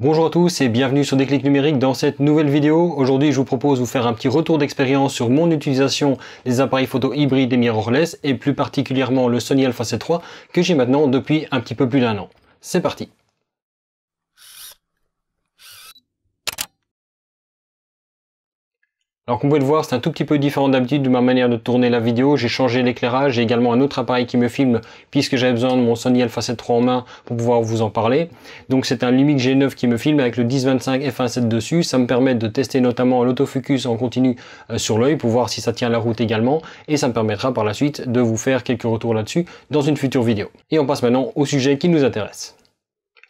Bonjour à tous et bienvenue sur Déclic Numérique dans cette nouvelle vidéo. Aujourd'hui, je vous propose de vous faire un petit retour d'expérience sur mon utilisation des appareils photo hybrides et mirrorless et plus particulièrement le Sony Alpha C3 que j'ai maintenant depuis un petit peu plus d'un an. C'est parti Alors comme vous pouvez le voir, c'est un tout petit peu différent d'habitude de ma manière de tourner la vidéo. J'ai changé l'éclairage, j'ai également un autre appareil qui me filme puisque j'avais besoin de mon Sony Alpha 7 III en main pour pouvoir vous en parler. Donc c'est un Lumix G9 qui me filme avec le 1025 f1.7 dessus. Ça me permet de tester notamment l'autofocus en continu euh, sur l'œil pour voir si ça tient la route également et ça me permettra par la suite de vous faire quelques retours là-dessus dans une future vidéo. Et on passe maintenant au sujet qui nous intéresse.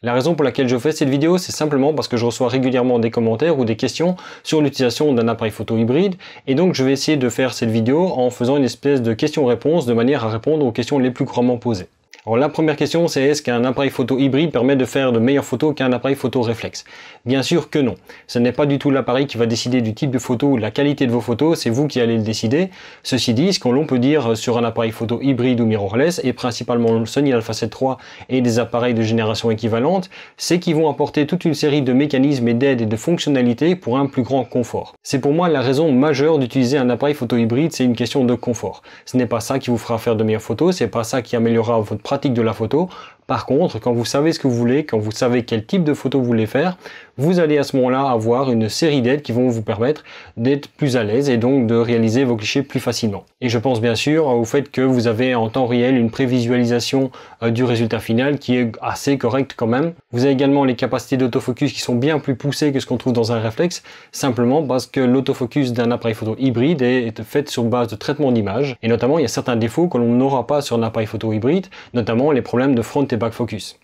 La raison pour laquelle je fais cette vidéo, c'est simplement parce que je reçois régulièrement des commentaires ou des questions sur l'utilisation d'un appareil photo hybride, et donc je vais essayer de faire cette vidéo en faisant une espèce de question-réponse de manière à répondre aux questions les plus couramment posées. Alors la première question c'est est-ce qu'un appareil photo hybride permet de faire de meilleures photos qu'un appareil photo réflexe Bien sûr que non. Ce n'est pas du tout l'appareil qui va décider du type de photo ou la qualité de vos photos, c'est vous qui allez le décider. Ceci dit, ce qu'on peut dire sur un appareil photo hybride ou mirrorless, et principalement le Sony Alpha 7 III et des appareils de génération équivalente, c'est qu'ils vont apporter toute une série de mécanismes et d'aides et de fonctionnalités pour un plus grand confort. C'est pour moi la raison majeure d'utiliser un appareil photo hybride, c'est une question de confort. Ce n'est pas ça qui vous fera faire de meilleures photos, c'est pas ça qui améliorera votre pratique de la photo par contre, quand vous savez ce que vous voulez, quand vous savez quel type de photo vous voulez faire, vous allez à ce moment-là avoir une série d'aides qui vont vous permettre d'être plus à l'aise et donc de réaliser vos clichés plus facilement. Et je pense bien sûr au fait que vous avez en temps réel une prévisualisation euh, du résultat final qui est assez correcte quand même. Vous avez également les capacités d'autofocus qui sont bien plus poussées que ce qu'on trouve dans un réflexe, simplement parce que l'autofocus d'un appareil photo hybride est fait sur base de traitement d'image. Et notamment, il y a certains défauts que l'on n'aura pas sur un appareil photo hybride, notamment les problèmes de front et focus.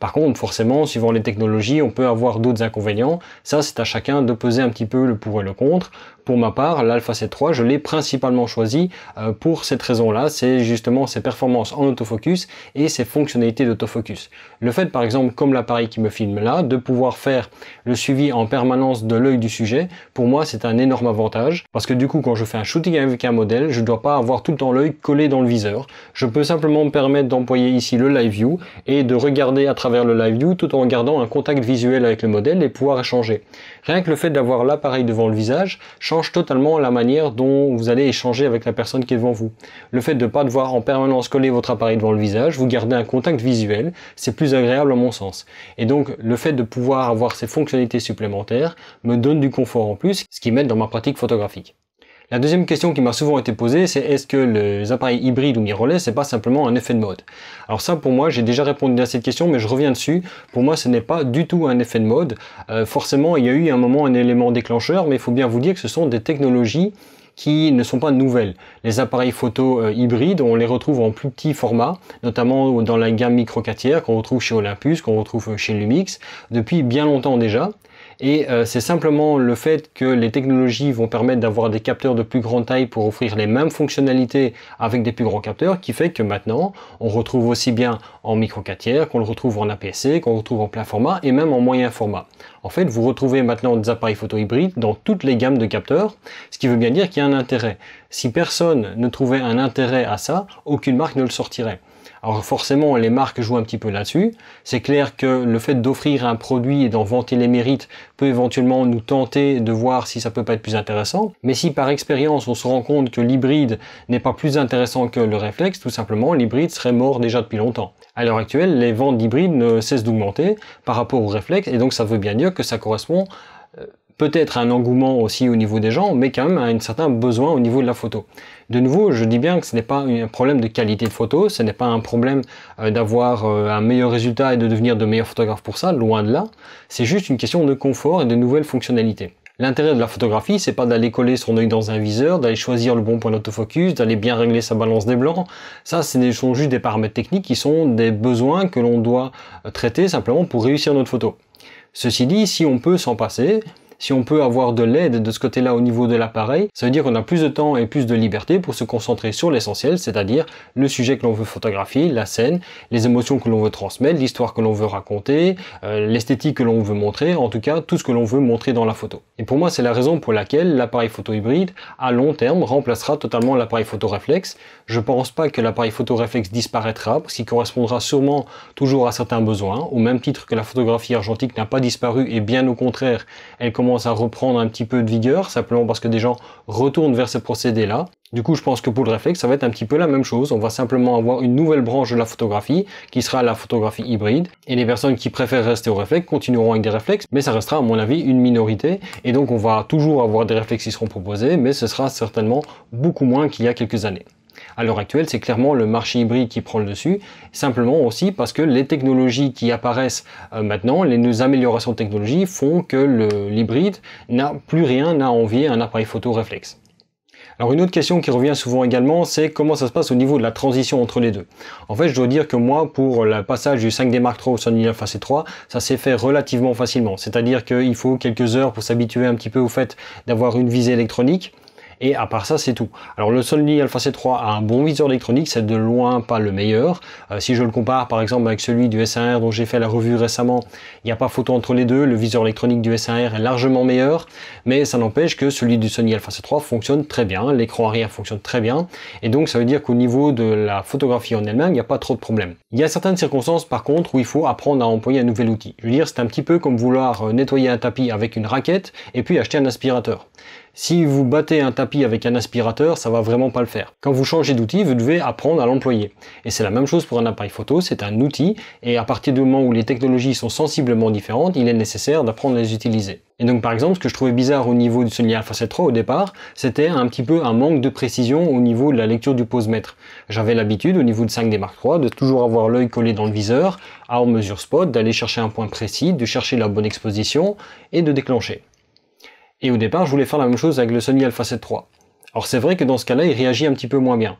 Par contre, forcément, suivant les technologies, on peut avoir d'autres inconvénients. Ça, c'est à chacun de peser un petit peu le pour et le contre. Pour ma part, l'Alpha 7 III, je l'ai principalement choisi euh, pour cette raison-là, c'est justement ses performances en autofocus et ses fonctionnalités d'autofocus. Le fait par exemple, comme l'appareil qui me filme là, de pouvoir faire le suivi en permanence de l'œil du sujet, pour moi c'est un énorme avantage, parce que du coup quand je fais un shooting avec un modèle, je ne dois pas avoir tout le temps l'œil collé dans le viseur. Je peux simplement me permettre d'employer ici le live view et de regarder à travers le live view tout en gardant un contact visuel avec le modèle et pouvoir échanger. Rien que le fait d'avoir l'appareil devant le visage, change totalement la manière dont vous allez échanger avec la personne qui est devant vous. Le fait de ne pas devoir en permanence coller votre appareil devant le visage, vous gardez un contact visuel, c'est plus agréable à mon sens. Et donc le fait de pouvoir avoir ces fonctionnalités supplémentaires me donne du confort en plus, ce qui m'aide dans ma pratique photographique. La deuxième question qui m'a souvent été posée, c'est est-ce que les appareils hybrides ou mirrorless, c'est pas simplement un effet de mode Alors ça, pour moi, j'ai déjà répondu à cette question, mais je reviens dessus. Pour moi, ce n'est pas du tout un effet de mode. Euh, forcément, il y a eu un moment un élément déclencheur, mais il faut bien vous dire que ce sont des technologies qui ne sont pas nouvelles. Les appareils photo euh, hybrides, on les retrouve en plus petit format, notamment dans la gamme micro 4 qu'on retrouve chez Olympus, qu'on retrouve chez Lumix, depuis bien longtemps déjà. Et euh, c'est simplement le fait que les technologies vont permettre d'avoir des capteurs de plus grande taille pour offrir les mêmes fonctionnalités avec des plus grands capteurs qui fait que maintenant on retrouve aussi bien en micro 4 tiers qu'on le retrouve en APS-C, qu'on le retrouve en plein format et même en moyen format. En fait, vous retrouvez maintenant des appareils photo hybrides dans toutes les gammes de capteurs, ce qui veut bien dire qu'il y a un intérêt. Si personne ne trouvait un intérêt à ça, aucune marque ne le sortirait. Alors forcément, les marques jouent un petit peu là-dessus. C'est clair que le fait d'offrir un produit et d'en vanter les mérites peut éventuellement nous tenter de voir si ça peut pas être plus intéressant. Mais si par expérience on se rend compte que l'hybride n'est pas plus intéressant que le réflexe, tout simplement l'hybride serait mort déjà depuis longtemps. À l'heure actuelle, les ventes d'hybrides ne cessent d'augmenter par rapport au réflexe et donc ça veut bien dire que ça correspond euh, peut-être un engouement aussi au niveau des gens, mais quand même un certain besoin au niveau de la photo. De nouveau, je dis bien que ce n'est pas un problème de qualité de photo, ce n'est pas un problème euh, d'avoir euh, un meilleur résultat et de devenir de meilleurs photographes pour ça, loin de là. C'est juste une question de confort et de nouvelles fonctionnalités. L'intérêt de la photographie, c'est pas d'aller coller son œil dans un viseur, d'aller choisir le bon point d'autofocus, d'aller bien régler sa balance des blancs. Ça, ce sont juste des paramètres techniques qui sont des besoins que l'on doit euh, traiter simplement pour réussir notre photo. Ceci dit, si on peut s'en passer, si on peut avoir de l'aide de ce côté-là au niveau de l'appareil, ça veut dire qu'on a plus de temps et plus de liberté pour se concentrer sur l'essentiel, c'est-à-dire le sujet que l'on veut photographier, la scène, les émotions que l'on veut transmettre, l'histoire que l'on veut raconter, euh, l'esthétique que l'on veut montrer, en tout cas tout ce que l'on veut montrer dans la photo. Et pour moi, c'est la raison pour laquelle l'appareil photo hybride, à long terme, remplacera totalement l'appareil photo réflexe. Je pense pas que l'appareil photo réflexe disparaîtra, parce qu'il correspondra sûrement toujours à certains besoins, au même titre que la photographie argentique n'a pas disparu et bien au contraire, elle commence à reprendre un petit peu de vigueur, simplement parce que des gens retournent vers ce procédé-là. Du coup, je pense que pour le réflexe, ça va être un petit peu la même chose. On va simplement avoir une nouvelle branche de la photographie, qui sera la photographie hybride. Et les personnes qui préfèrent rester au réflexe continueront avec des réflexes, mais ça restera, à mon avis, une minorité. Et donc, on va toujours avoir des réflexes qui seront proposés, mais ce sera certainement beaucoup moins qu'il y a quelques années à l'heure actuelle, c'est clairement le marché hybride qui prend le dessus, simplement aussi parce que les technologies qui apparaissent euh, maintenant, les améliorations de technologie font que l'hybride n'a plus rien à envier à un appareil photo réflexe. Alors une autre question qui revient souvent également, c'est comment ça se passe au niveau de la transition entre les deux. En fait, je dois dire que moi, pour le passage du 5D Mark III au Sony Alpha c 3 ça s'est fait relativement facilement. C'est-à-dire qu'il faut quelques heures pour s'habituer un petit peu au fait d'avoir une visée électronique. Et à part ça, c'est tout. Alors le Sony Alpha C3 a un bon viseur électronique, c'est de loin pas le meilleur. Euh, si je le compare par exemple avec celui du S1R dont j'ai fait la revue récemment, il n'y a pas photo entre les deux. Le viseur électronique du S1R est largement meilleur, mais ça n'empêche que celui du Sony Alpha C3 fonctionne très bien, l'écran arrière fonctionne très bien, et donc ça veut dire qu'au niveau de la photographie en elle-même, il n'y a pas trop de problèmes. Il y a certaines circonstances par contre où il faut apprendre à employer un nouvel outil. Je veux dire, c'est un petit peu comme vouloir euh, nettoyer un tapis avec une raquette et puis acheter un aspirateur. Si vous battez un tapis avec un aspirateur, ça va vraiment pas le faire. Quand vous changez d'outil, vous devez apprendre à l'employer. Et c'est la même chose pour un appareil photo, c'est un outil, et à partir du moment où les technologies sont sensiblement différentes, il est nécessaire d'apprendre à les utiliser. Et donc par exemple, ce que je trouvais bizarre au niveau du Sony Alpha 7 III au départ, c'était un petit peu un manque de précision au niveau de la lecture du pose-mètre. J'avais l'habitude au niveau de 5D Mark III de toujours avoir l'œil collé dans le viseur, à en mesure spot, d'aller chercher un point précis, de chercher la bonne exposition et de déclencher. Et au départ, je voulais faire la même chose avec le Sony Alpha 7 III. Alors c'est vrai que dans ce cas-là, il réagit un petit peu moins bien.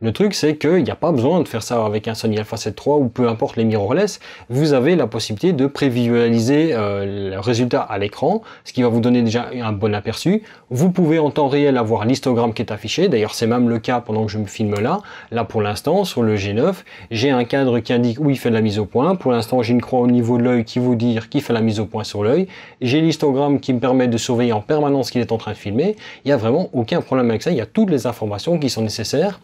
Le truc, c'est qu'il n'y a pas besoin de faire ça avec un Sony Alpha 7 III ou peu importe les mirrorless. Vous avez la possibilité de prévisualiser euh, le résultat à l'écran, ce qui va vous donner déjà un bon aperçu. Vous pouvez en temps réel avoir l'histogramme qui est affiché. D'ailleurs, c'est même le cas pendant que je me filme là. Là, pour l'instant, sur le G9, j'ai un cadre qui indique où il fait la mise au point. Pour l'instant, j'ai une croix au niveau de l'œil qui vous dit qui fait la mise au point sur l'œil. J'ai l'histogramme qui me permet de surveiller en permanence ce qu'il est en train de filmer. Il n'y a vraiment aucun problème avec ça. Il y a toutes les informations qui sont nécessaires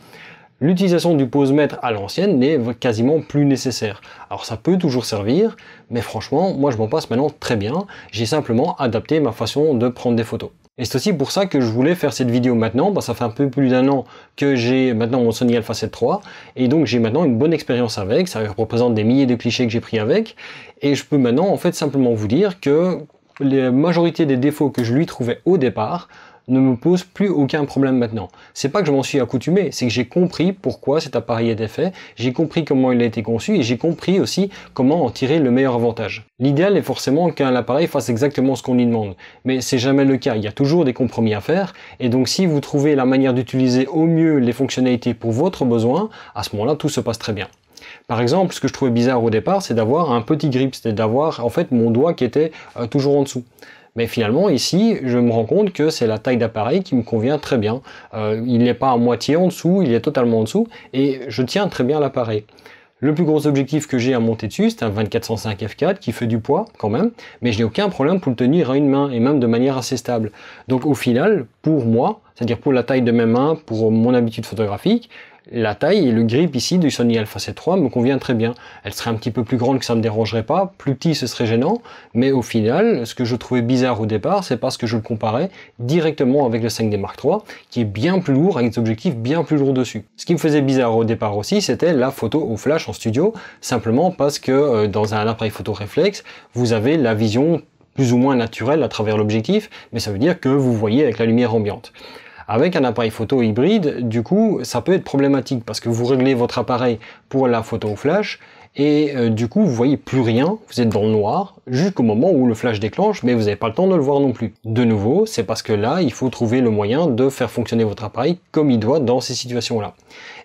l'utilisation du pose-mètre à l'ancienne n'est quasiment plus nécessaire. Alors ça peut toujours servir, mais franchement, moi je m'en passe maintenant très bien. J'ai simplement adapté ma façon de prendre des photos. Et c'est aussi pour ça que je voulais faire cette vidéo maintenant. ça fait un peu plus d'un an que j'ai maintenant mon Sony Alpha 7 III. Et donc j'ai maintenant une bonne expérience avec. Ça représente des milliers de clichés que j'ai pris avec. Et je peux maintenant en fait simplement vous dire que la majorité des défauts que je lui trouvais au départ, ne me pose plus aucun problème maintenant. C'est pas que je m'en suis accoutumé, c'est que j'ai compris pourquoi cet appareil était fait, j'ai compris comment il a été conçu et j'ai compris aussi comment en tirer le meilleur avantage. L'idéal est forcément qu'un appareil fasse exactement ce qu'on lui demande, mais c'est jamais le cas, il y a toujours des compromis à faire et donc si vous trouvez la manière d'utiliser au mieux les fonctionnalités pour votre besoin, à ce moment-là tout se passe très bien. Par exemple, ce que je trouvais bizarre au départ, c'est d'avoir un petit grip, c'était d'avoir en fait mon doigt qui était euh, toujours en dessous. Mais finalement, ici, je me rends compte que c'est la taille d'appareil qui me convient très bien. Euh, il n'est pas à moitié en dessous, il est totalement en dessous, et je tiens très bien l'appareil. Le plus gros objectif que j'ai à monter dessus, c'est un 2405 f4 qui fait du poids quand même, mais je n'ai aucun problème pour le tenir à une main et même de manière assez stable. Donc au final, pour moi, c'est-à-dire pour la taille de mes mains, pour mon habitude photographique, la taille et le grip ici du Sony Alpha 7 III me convient très bien. Elle serait un petit peu plus grande que ça me dérangerait pas, plus petit ce serait gênant, mais au final, ce que je trouvais bizarre au départ, c'est parce que je le comparais directement avec le 5D Mark III, qui est bien plus lourd, avec des objectifs bien plus lourds dessus. Ce qui me faisait bizarre au départ aussi, c'était la photo au flash en studio, simplement parce que euh, dans un appareil photo réflexe, vous avez la vision plus ou moins naturelle à travers l'objectif, mais ça veut dire que vous voyez avec la lumière ambiante. Avec un appareil photo hybride, du coup, ça peut être problématique parce que vous réglez votre appareil pour la photo au flash et euh, du coup, vous voyez plus rien, vous êtes dans le noir jusqu'au moment où le flash déclenche, mais vous n'avez pas le temps de le voir non plus. De nouveau, c'est parce que là, il faut trouver le moyen de faire fonctionner votre appareil comme il doit dans ces situations-là.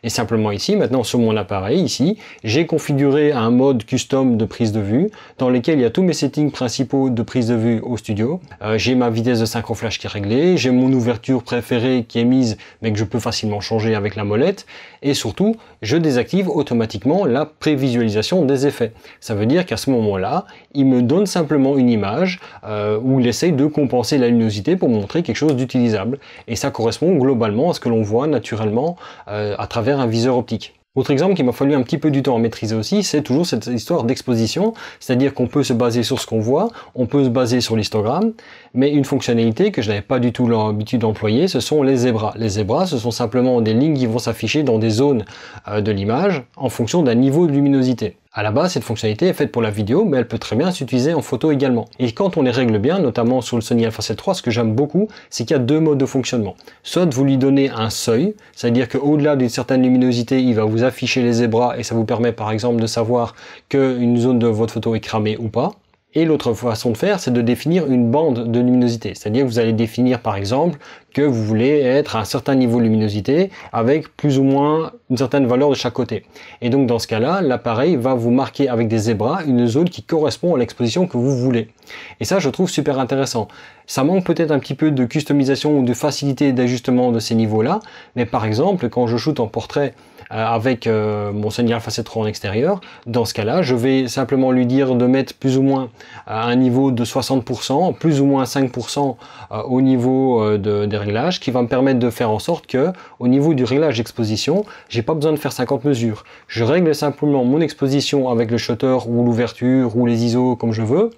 Et simplement ici, maintenant sur mon appareil, ici, j'ai configuré un mode custom de prise de vue dans lequel il y a tous mes settings principaux de prise de vue au studio. Euh, j'ai ma vitesse de synchro flash qui est réglée, j'ai mon ouverture préférée qui est mise mais que je peux facilement changer avec la molette et surtout je désactive automatiquement la prévisualisation des effets. Ça veut dire qu'à ce moment-là, il me donne simplement une image euh, où il essaye de compenser la luminosité pour montrer quelque chose d'utilisable et ça correspond globalement à ce que l'on voit naturellement euh, à travers un viseur optique. Autre exemple qui m'a fallu un petit peu du temps à maîtriser aussi, c'est toujours cette histoire d'exposition, c'est-à-dire qu'on peut se baser sur ce qu'on voit, on peut se baser sur l'histogramme, mais une fonctionnalité que je n'avais pas du tout l'habitude d'employer, ce sont les zébras. Les zébras, ce sont simplement des lignes qui vont s'afficher dans des zones euh, de l'image en fonction d'un niveau de luminosité. À la base, cette fonctionnalité est faite pour la vidéo, mais elle peut très bien s'utiliser en photo également. Et quand on les règle bien, notamment sur le Sony Alpha 7 III, ce que j'aime beaucoup, c'est qu'il y a deux modes de fonctionnement. Soit vous lui donnez un seuil, c'est-à-dire qu'au-delà d'une certaine luminosité, il va vous afficher les zébras et ça vous permet par exemple de savoir qu'une zone de votre photo est cramée ou pas. Et l'autre façon de faire, c'est de définir une bande de luminosité. C'est-à-dire que vous allez définir par exemple que vous voulez être à un certain niveau de luminosité avec plus ou moins une certaine valeur de chaque côté. Et donc dans ce cas-là, l'appareil va vous marquer avec des zébras une zone qui correspond à l'exposition que vous voulez. Et ça, je trouve super intéressant. Ça manque peut-être un petit peu de customisation ou de facilité d'ajustement de ces niveaux-là, mais par exemple, quand je shoote en portrait euh, avec euh, mon Seigneur 3 en extérieur, dans ce cas-là, je vais simplement lui dire de mettre plus ou moins à euh, un niveau de 60%, plus ou moins 5% au niveau des réglages, qui va me permettre de faire en sorte que, au niveau du réglage d'exposition, j'ai pas besoin de faire 50 mesures. Je règle simplement mon exposition avec le shutter ou l'ouverture ou les ISO comme je veux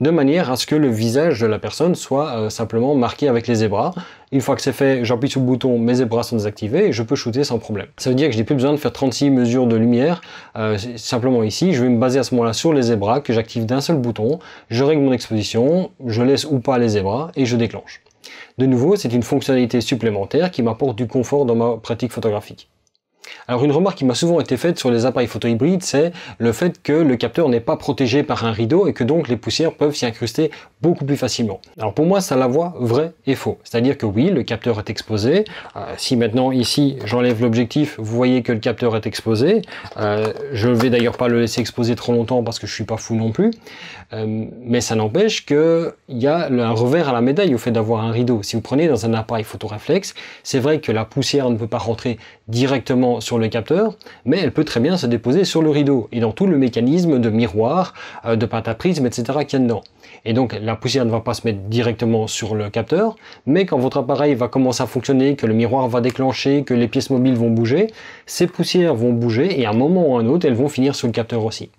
de manière à ce que le visage de la personne soit euh, simplement marqué avec les zébras. Une fois que c'est fait, j'appuie sur le bouton, mes zébras sont désactivés et je peux shooter sans problème. Ça veut dire que je n'ai plus besoin de faire 36 mesures de lumière. Euh, simplement ici, je vais me baser à ce moment-là sur les zébras que j'active d'un seul bouton, je règle mon exposition, je laisse ou pas les zébras et je déclenche. De nouveau, c'est une fonctionnalité supplémentaire qui m'apporte du confort dans ma pratique photographique. Alors une remarque qui m'a souvent été faite sur les appareils photo hybrides, c'est le fait que le capteur n'est pas protégé par un rideau et que donc les poussières peuvent s'y incruster beaucoup plus facilement. Alors pour moi, ça la voit vrai et faux. C'est-à-dire que oui, le capteur est exposé. Euh, si maintenant ici, j'enlève l'objectif, vous voyez que le capteur est exposé. Euh, je ne vais d'ailleurs pas le laisser exposer trop longtemps parce que je suis pas fou non plus. Euh, mais ça n'empêche qu'il y a un revers à la médaille au fait d'avoir un rideau. Si vous prenez dans un appareil photo réflexe, c'est vrai que la poussière ne peut pas rentrer directement sur le capteur, mais elle peut très bien se déposer sur le rideau et dans tout le mécanisme de miroir, euh, de pâte à prisme, etc. qu'il y a dedans. Et donc la poussière ne va pas se mettre directement sur le capteur, mais quand votre appareil va commencer à fonctionner, que le miroir va déclencher, que les pièces mobiles vont bouger, ces poussières vont bouger et à un moment ou à un autre, elles vont finir sur le capteur aussi.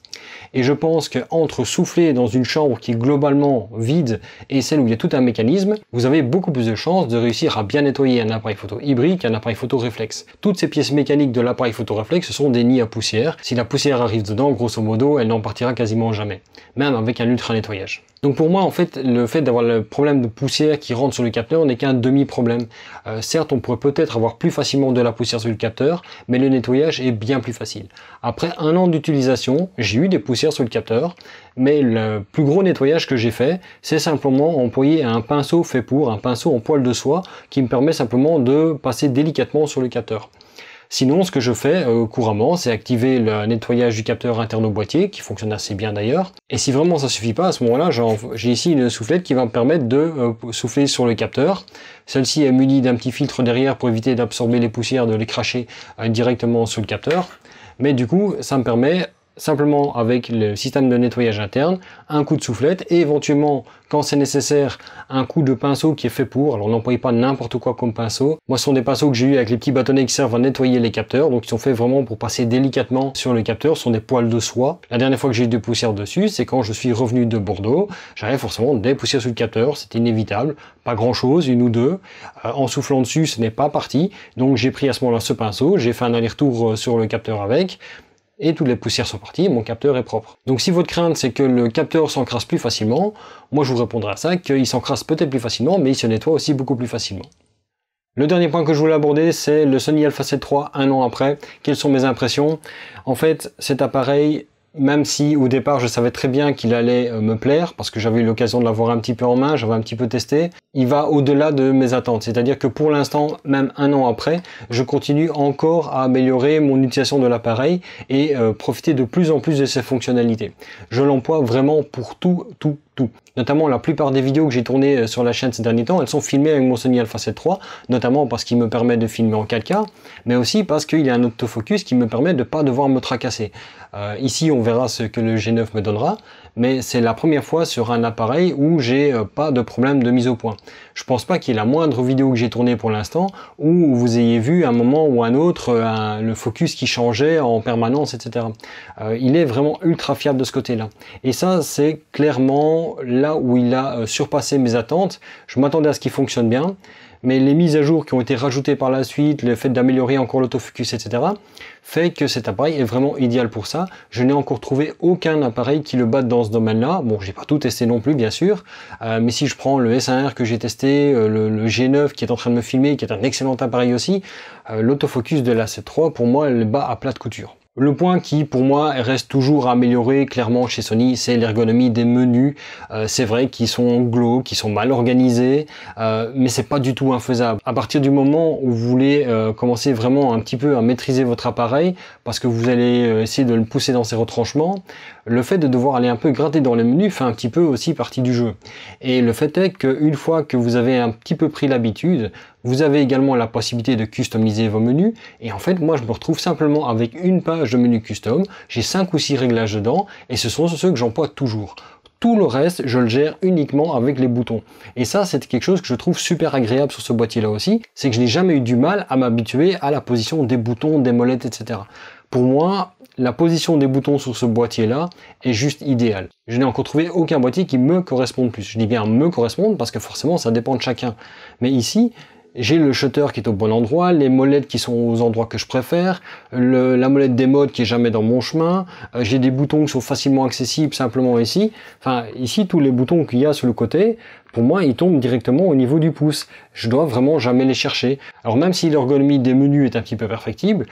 Et je pense qu'entre souffler dans une chambre qui est globalement vide et celle où il y a tout un mécanisme, vous avez beaucoup plus de chances de réussir à bien nettoyer un appareil photo hybride qu'un appareil photo réflexe. Toutes ces pièces mécaniques de l'appareil photo réflexe sont des nids à poussière. Si la poussière arrive dedans, grosso modo, elle n'en partira quasiment jamais, même avec un ultra nettoyage. Donc pour moi, en fait, le fait d'avoir le problème de poussière qui rentre sur le capteur n'est qu'un demi-problème. Euh, certes, on pourrait peut-être avoir plus facilement de la poussière sur le capteur, mais le nettoyage est bien plus facile. Après un an d'utilisation, j'ai eu des poussières sur le capteur, mais le plus gros nettoyage que j'ai fait, c'est simplement employer un pinceau fait pour, un pinceau en poil de soie, qui me permet simplement de passer délicatement sur le capteur. Sinon, ce que je fais euh, couramment, c'est activer le nettoyage du capteur interne au boîtier, qui fonctionne assez bien d'ailleurs. Et si vraiment ça suffit pas, à ce moment-là, j'ai ici une soufflette qui va me permettre de euh, souffler sur le capteur. Celle-ci est munie d'un petit filtre derrière pour éviter d'absorber les poussières, de les cracher euh, directement sur le capteur. Mais du coup, ça me permet simplement avec le système de nettoyage interne, un coup de soufflette et éventuellement, quand c'est nécessaire, un coup de pinceau qui est fait pour. Alors n'employez pas n'importe quoi comme pinceau. Moi, ce sont des pinceaux que j'ai eu avec les petits bâtonnets qui servent à nettoyer les capteurs. Donc ils sont faits vraiment pour passer délicatement sur le capteur. Ce sont des poils de soie. La dernière fois que j'ai eu des poussière dessus, c'est quand je suis revenu de Bordeaux. J'avais forcément des poussières sur le capteur. c'est inévitable. Pas grand chose, une ou deux. Euh, en soufflant dessus, ce n'est pas parti. Donc j'ai pris à ce moment-là ce pinceau. J'ai fait un aller-retour euh, sur le capteur avec et toutes les poussières sont parties, mon capteur est propre. Donc si votre crainte c'est que le capteur s'encrasse plus facilement, moi je vous répondrai à ça, qu'il s'encrasse peut-être plus facilement, mais il se nettoie aussi beaucoup plus facilement. Le dernier point que je voulais aborder, c'est le Sony Alpha 7 III un an après. Quelles sont mes impressions En fait, cet appareil même si au départ je savais très bien qu'il allait euh, me plaire, parce que j'avais eu l'occasion de l'avoir un petit peu en main, j'avais un petit peu testé, il va au-delà de mes attentes. C'est-à-dire que pour l'instant, même un an après, je continue encore à améliorer mon utilisation de l'appareil et euh, profiter de plus en plus de ses fonctionnalités. Je l'emploie vraiment pour tout, tout, tout. Notamment la plupart des vidéos que j'ai tournées euh, sur la chaîne ces derniers temps, elles sont filmées avec mon Sony Alpha 7 III, notamment parce qu'il me permet de filmer en 4K, mais aussi parce qu'il y a un autofocus qui me permet de ne pas devoir me tracasser. Euh, ici on verra ce que le G9 me donnera, mais c'est la première fois sur un appareil où j'ai euh, pas de problème de mise au point. Je pense pas qu'il y ait la moindre vidéo que j'ai tournée pour l'instant où vous ayez vu un moment ou un autre euh, le focus qui changeait en permanence, etc. Euh, il est vraiment ultra fiable de ce côté-là. Et ça, c'est clairement là où il a surpassé mes attentes. Je m'attendais à ce qu'il fonctionne bien mais les mises à jour qui ont été rajoutées par la suite, le fait d'améliorer encore l'autofocus, etc., fait que cet appareil est vraiment idéal pour ça. Je n'ai encore trouvé aucun appareil qui le batte dans ce domaine-là. Bon, j'ai pas tout testé non plus, bien sûr, euh, mais si je prends le S1R que j'ai testé, euh, le, G9 qui est en train de me filmer, qui est un excellent appareil aussi, euh, l'autofocus de la C3, pour moi, elle bat à plat de couture. Le point qui, pour moi, reste toujours à améliorer clairement chez Sony, c'est l'ergonomie des menus. Euh, c'est vrai qu'ils sont glauques, qu'ils sont mal organisés, euh, mais c'est pas du tout infaisable. À partir du moment où vous voulez euh, commencer vraiment un petit peu à maîtriser votre appareil, parce que vous allez essayer de le pousser dans ses retranchements, le fait de devoir aller un peu gratter dans les menus fait un petit peu aussi partie du jeu. Et le fait est qu'une fois que vous avez un petit peu pris l'habitude, vous avez également la possibilité de customiser vos menus. Et en fait, moi, je me retrouve simplement avec une page de menu custom. J'ai cinq ou six réglages dedans et ce sont ceux que j'emploie toujours. Tout le reste, je le gère uniquement avec les boutons. Et ça, c'est quelque chose que je trouve super agréable sur ce boîtier-là aussi. C'est que je n'ai jamais eu du mal à m'habituer à la position des boutons, des molettes, etc. Pour moi, la position des boutons sur ce boîtier-là est juste idéale. Je n'ai encore trouvé aucun boîtier qui me corresponde plus. Je dis bien me corresponde parce que forcément ça dépend de chacun. Mais ici, j'ai le shutter qui est au bon endroit, les molettes qui sont aux endroits que je préfère, la molette des modes qui est jamais dans mon chemin, euh, j'ai des boutons qui sont facilement accessibles simplement ici. Enfin, ici, tous les boutons qu'il y a sur le côté, pour moi, ils tombent directement au niveau du pouce. Je dois vraiment jamais les chercher. Alors même si l'ergonomie des menus est un petit peu perfectible,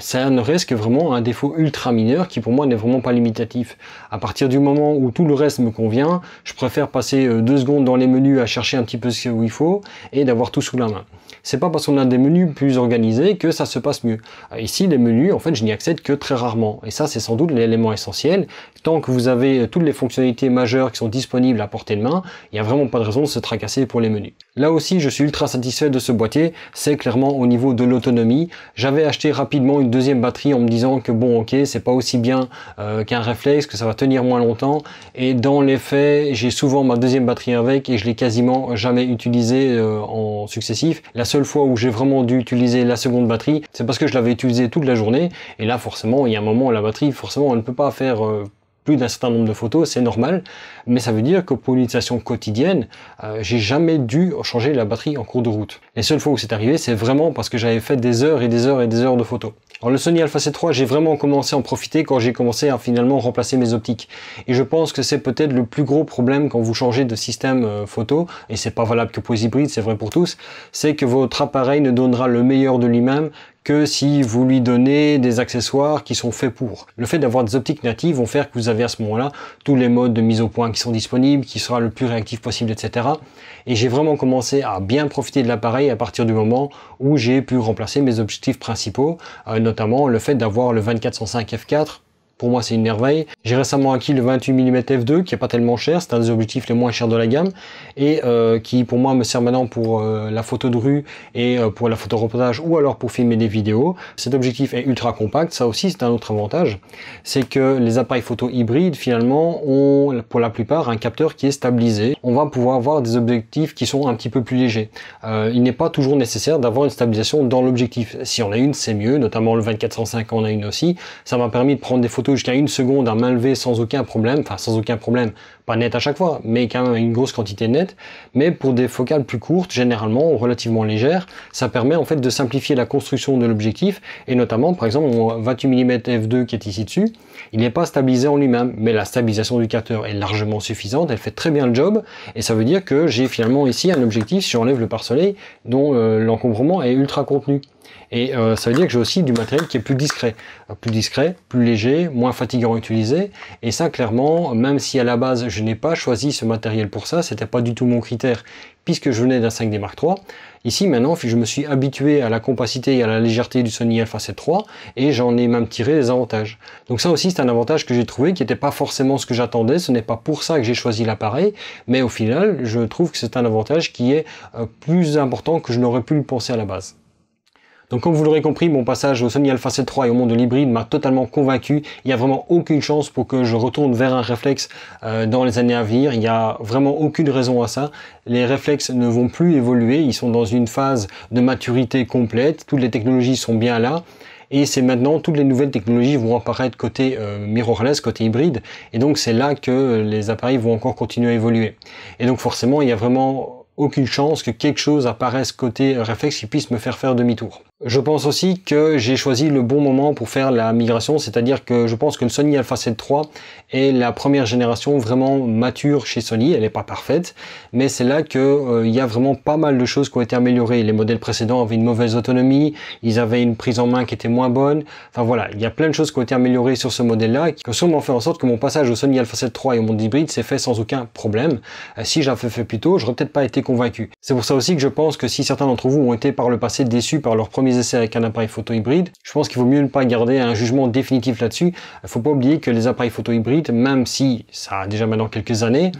ça euh, ne reste que vraiment un défaut ultra mineur qui pour moi n'est vraiment pas limitatif. À partir du moment où tout le reste me convient, je préfère passer euh, deux secondes dans les menus à chercher un petit peu ce qu'il faut et d'avoir tout sous la main. C'est pas parce qu'on a des menus plus organisés que ça se passe mieux. Euh, ici, les menus, en fait, je n'y accède que très rarement. Et ça, c'est sans doute l'élément essentiel. Tant que vous avez toutes les fonctionnalités majeures qui sont disponibles à portée de main, il n'y a vraiment pas de raison de se tracasser pour les menus. Là aussi, je suis ultra satisfait de ce boîtier, c'est clairement au niveau de l'autonomie. J'avais acheté rapidement une deuxième batterie en me disant que bon, ok, c'est pas aussi bien euh, qu'un réflexe, que ça va tenir moins longtemps. Et dans les faits, j'ai souvent ma deuxième batterie avec et je l'ai quasiment jamais utilisée euh, en successif. La seule fois où j'ai vraiment dû utiliser la seconde batterie, c'est parce que je l'avais utilisée toute la journée. Et là, forcément, il y a un moment, où la batterie, forcément, elle ne peut pas faire... Euh, d'un certain nombre de photos, c'est normal, mais ça veut dire que pour une utilisation quotidienne, euh, j'ai jamais dû changer la batterie en cours de route. Les seules fois où c'est arrivé, c'est vraiment parce que j'avais fait des heures et des heures et des heures de photos. Alors le Sony Alpha C3, j'ai vraiment commencé à en profiter quand j'ai commencé à finalement remplacer mes optiques. Et je pense que c'est peut-être le plus gros problème quand vous changez de système euh, photo, et c'est pas valable que pour les hybrides, c'est vrai pour tous, c'est que votre appareil ne donnera le meilleur de lui-même si vous lui donnez des accessoires qui sont faits pour. Le fait d'avoir des optiques natives vont faire que vous avez à ce moment-là tous les modes de mise au point qui sont disponibles, qui sera le plus réactif possible, etc. Et j'ai vraiment commencé à bien profiter de l'appareil à partir du moment où j'ai pu remplacer mes objectifs principaux, euh, notamment le fait d'avoir le 2405 f4 pour moi c'est une merveille. J'ai récemment acquis le 28 mm f2 qui n'est pas tellement cher, c'est un des objectifs les moins chers de la gamme et euh, qui pour moi me sert maintenant pour euh, la photo de rue et euh, pour la photo reportage ou alors pour filmer des vidéos. Cet objectif est ultra compact, ça aussi c'est un autre avantage, c'est que les appareils photo hybrides finalement ont pour la plupart un capteur qui est stabilisé. On va pouvoir avoir des objectifs qui sont un petit peu plus légers. il n'est pas toujours nécessaire d'avoir une stabilisation dans l'objectif. Si on a une c'est mieux, notamment le 24-105 on a une aussi. Ça m'a permis de prendre des photos jusqu'à une seconde à main levée sans aucun problème, enfin sans aucun problème, pas net à chaque fois, mais quand même une grosse quantité nette. Mais pour des focales plus courtes, généralement relativement légères, ça permet en fait de simplifier la construction de l'objectif et notamment par exemple mon 28 mm f2 qui est ici dessus, il n'est pas stabilisé en lui-même, mais la stabilisation du capteur est largement suffisante, elle fait très bien le job et ça veut dire que j'ai finalement ici un objectif si j'enlève le pare-soleil dont euh, l'encombrement est ultra contenu. Et euh, ça veut dire que j'ai aussi du matériel qui est plus discret, euh, plus discret, plus léger, moins fatigant à utiliser. Et ça, clairement, même si à la base je n'ai pas choisi ce matériel pour ça, c'était pas du tout mon critère puisque je venais d'un 5D Mark III. Ici, maintenant, je me suis habitué à la compacité et à la légèreté du Sony Alpha 7 III et j'en ai même tiré des avantages. Donc ça aussi, c'est un avantage que j'ai trouvé qui n'était pas forcément ce que j'attendais. Ce n'est pas pour ça que j'ai choisi l'appareil, mais au final, je trouve que c'est un avantage qui est euh, plus important que je n'aurais pu le penser à la base. Donc comme vous l'aurez compris, mon passage au Sony Alpha 7 3 et au monde de l'hybride m'a totalement convaincu. Il n'y a vraiment aucune chance pour que je retourne vers un réflexe euh, dans les années à venir. Il n'y a vraiment aucune raison à ça. Les réflexes ne vont plus évoluer. Ils sont dans une phase de maturité complète. Toutes les technologies sont bien là et c'est maintenant toutes les nouvelles technologies vont apparaître côté euh, mirrorless, côté hybride, et donc c'est là que les appareils vont encore continuer à évoluer. Et donc forcément, il n'y a vraiment aucune chance que quelque chose apparaisse côté réflexe qui puisse me faire faire demi-tour. Je pense aussi que j'ai choisi le bon moment pour faire la migration, c'est-à-dire que je pense que le Sony Alpha 7 III est la première génération vraiment mature chez Sony, elle n'est pas parfaite, mais c'est là que euh, y a vraiment pas mal de choses qui ont été améliorées. Les modèles précédents avaient une mauvaise autonomie, ils avaient une prise en main qui était moins bonne, enfin voilà, il y a plein de choses qui ont été améliorées sur ce modèle-là, qui ont sûrement fait en sorte que mon passage au Sony Alpha 7 III et au monde hybride s'est fait sans aucun problème. Euh, si j'avais fait plus tôt, je n'aurais peut-être pas été convaincu. C'est pour ça aussi que je pense que si certains d'entre vous ont été par le passé déçus par leur premier essais avec un appareil photo hybride. Je pense qu'il vaut mieux ne pas garder un jugement définitif là-dessus. Il faut pas oublier que les appareils photo hybrides, même si ça a déjà maintenant quelques années,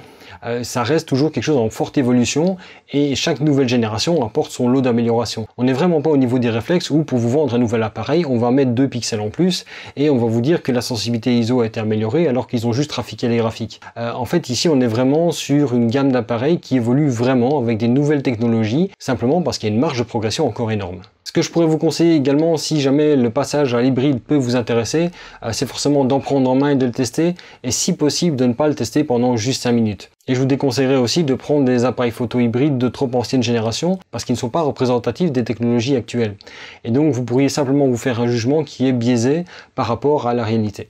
euh, ça reste toujours quelque chose en forte évolution et chaque nouvelle génération apporte son lot d'améliorations. On n'est vraiment pas au niveau des réflexes où pour vous vendre un nouvel appareil, on va mettre deux pixels en plus et on va vous dire que la sensibilité ISO a été améliorée alors qu'ils ont juste trafiqué les graphiques. Euh, en fait, ici, on est vraiment sur une gamme d'appareils qui évolue vraiment avec des nouvelles technologies, simplement parce qu'il y a une marge de progression encore énorme. Ce que je pourrais vous conseiller également, si jamais le passage à l'hybride peut vous intéresser, euh, c'est forcément d'en prendre en main et de le tester, et si possible de ne pas le tester pendant juste 5 minutes. Et je vous déconseillerais aussi de prendre des appareils photo hybrides de trop ancienne génération parce qu'ils ne sont pas représentatifs des technologies actuelles. Et donc vous pourriez simplement vous faire un jugement qui est biaisé par rapport à la réalité.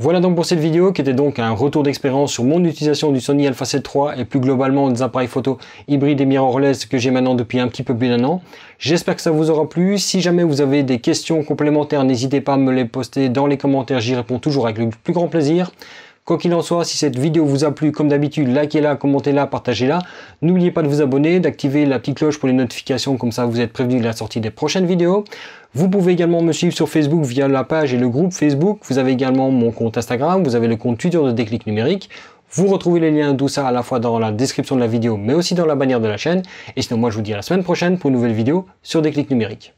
Voilà donc pour cette vidéo qui était donc un retour d'expérience sur mon utilisation du Sony Alpha 7 III et plus globalement des appareils photo hybrides et mirrorless que j'ai maintenant depuis un petit peu plus d'un an. J'espère que ça vous aura plu. Si jamais vous avez des questions complémentaires, n'hésitez pas à me les poster dans les commentaires, j'y réponds toujours avec le plus grand plaisir. Quoi qu'il en soit, si cette vidéo vous a plu, comme d'habitude, likez-la, commentez-la, partagez-la. N'oubliez pas de vous abonner, d'activer la petite cloche pour les notifications, comme ça vous êtes prévenu de la sortie des prochaines vidéos. Vous pouvez également me suivre sur Facebook via la page et le groupe Facebook. Vous avez également mon compte Instagram, vous avez le compte Twitter de Déclic Numérique. Vous retrouvez les liens tout ça à la fois dans la description de la vidéo, mais aussi dans la bannière de la chaîne. Et sinon, moi, je vous dis à la semaine prochaine pour une nouvelle vidéo sur Déclic Numérique.